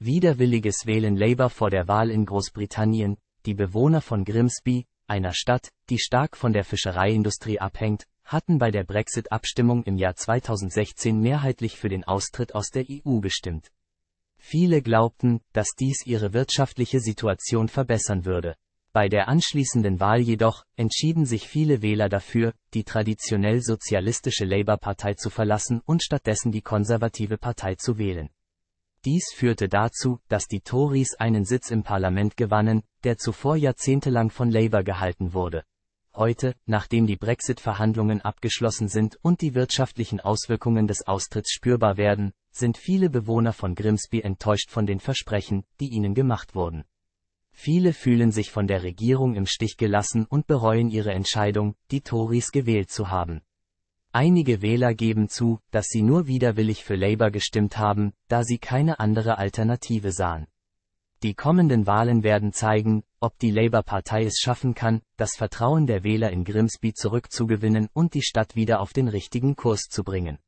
Widerwilliges wählen Labour vor der Wahl in Großbritannien, die Bewohner von Grimsby, einer Stadt, die stark von der Fischereiindustrie abhängt, hatten bei der Brexit-Abstimmung im Jahr 2016 mehrheitlich für den Austritt aus der EU gestimmt. Viele glaubten, dass dies ihre wirtschaftliche Situation verbessern würde. Bei der anschließenden Wahl jedoch entschieden sich viele Wähler dafür, die traditionell sozialistische Labour-Partei zu verlassen und stattdessen die konservative Partei zu wählen. Dies führte dazu, dass die Tories einen Sitz im Parlament gewannen, der zuvor jahrzehntelang von Labour gehalten wurde. Heute, nachdem die Brexit-Verhandlungen abgeschlossen sind und die wirtschaftlichen Auswirkungen des Austritts spürbar werden, sind viele Bewohner von Grimsby enttäuscht von den Versprechen, die ihnen gemacht wurden. Viele fühlen sich von der Regierung im Stich gelassen und bereuen ihre Entscheidung, die Tories gewählt zu haben. Einige Wähler geben zu, dass sie nur widerwillig für Labour gestimmt haben, da sie keine andere Alternative sahen. Die kommenden Wahlen werden zeigen, ob die Labour-Partei es schaffen kann, das Vertrauen der Wähler in Grimsby zurückzugewinnen und die Stadt wieder auf den richtigen Kurs zu bringen.